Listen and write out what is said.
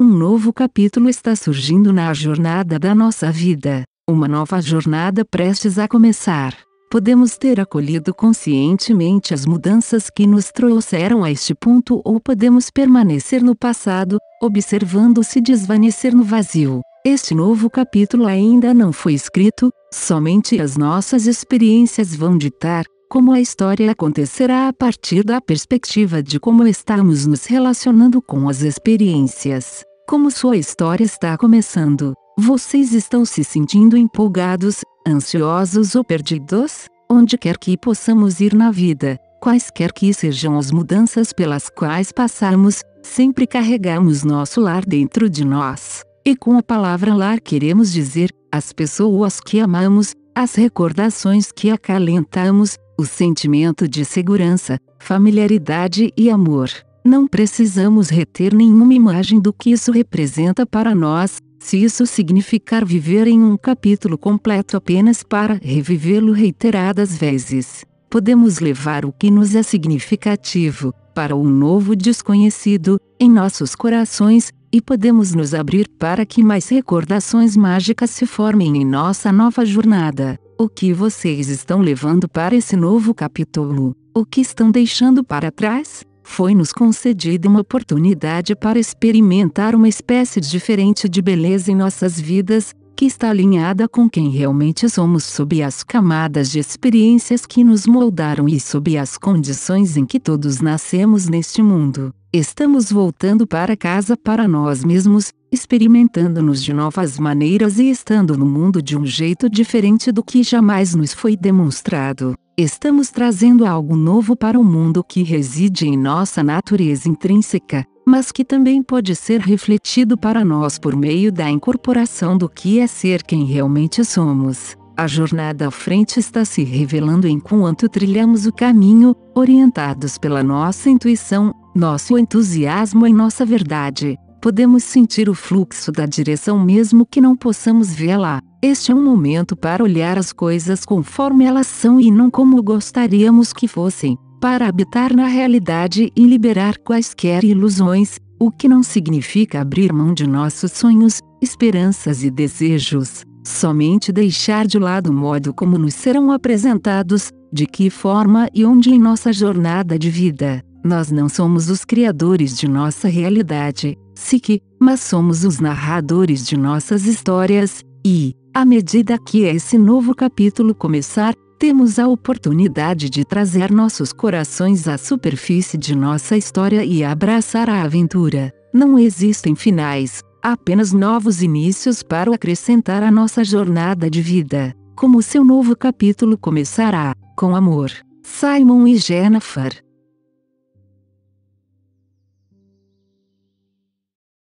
Um novo capítulo está surgindo na jornada da nossa vida, uma nova jornada prestes a começar. Podemos ter acolhido conscientemente as mudanças que nos trouxeram a este ponto ou podemos permanecer no passado, observando-se desvanecer no vazio. Este novo capítulo ainda não foi escrito, somente as nossas experiências vão ditar como a história acontecerá a partir da perspectiva de como estamos nos relacionando com as experiências. Como sua história está começando, vocês estão se sentindo empolgados, ansiosos ou perdidos? Onde quer que possamos ir na vida, quaisquer que sejam as mudanças pelas quais passamos, sempre carregamos nosso lar dentro de nós. E com a palavra lar queremos dizer as pessoas que amamos, as recordações que acalentamos, o sentimento de segurança, familiaridade e amor. Não precisamos reter nenhuma imagem do que isso representa para nós, se isso significar viver em um capítulo completo apenas para revivê-lo reiteradas vezes. Podemos levar o que nos é significativo, para um novo desconhecido, em nossos corações, e podemos nos abrir para que mais recordações mágicas se formem em nossa nova jornada. O que vocês estão levando para esse novo capítulo? O que estão deixando para trás? Foi-nos concedida uma oportunidade para experimentar uma espécie diferente de beleza em nossas vidas, que está alinhada com quem realmente somos sob as camadas de experiências que nos moldaram e sob as condições em que todos nascemos neste mundo. Estamos voltando para casa para nós mesmos, experimentando-nos de novas maneiras e estando no mundo de um jeito diferente do que jamais nos foi demonstrado. Estamos trazendo algo novo para o mundo que reside em nossa natureza intrínseca, mas que também pode ser refletido para nós por meio da incorporação do que é ser quem realmente somos. A jornada à frente está se revelando enquanto trilhamos o caminho, orientados pela nossa intuição, nosso entusiasmo em nossa verdade, podemos sentir o fluxo da direção mesmo que não possamos vê-la. Este é um momento para olhar as coisas conforme elas são e não como gostaríamos que fossem, para habitar na realidade e liberar quaisquer ilusões, o que não significa abrir mão de nossos sonhos, esperanças e desejos, somente deixar de lado o modo como nos serão apresentados, de que forma e onde em nossa jornada de vida. Nós não somos os criadores de nossa realidade, psique, mas somos os narradores de nossas histórias, e, à medida que esse novo capítulo começar, temos a oportunidade de trazer nossos corações à superfície de nossa história e abraçar a aventura. Não existem finais, apenas novos inícios para acrescentar à nossa jornada de vida. Como seu novo capítulo começará, com amor. Simon e Jennifer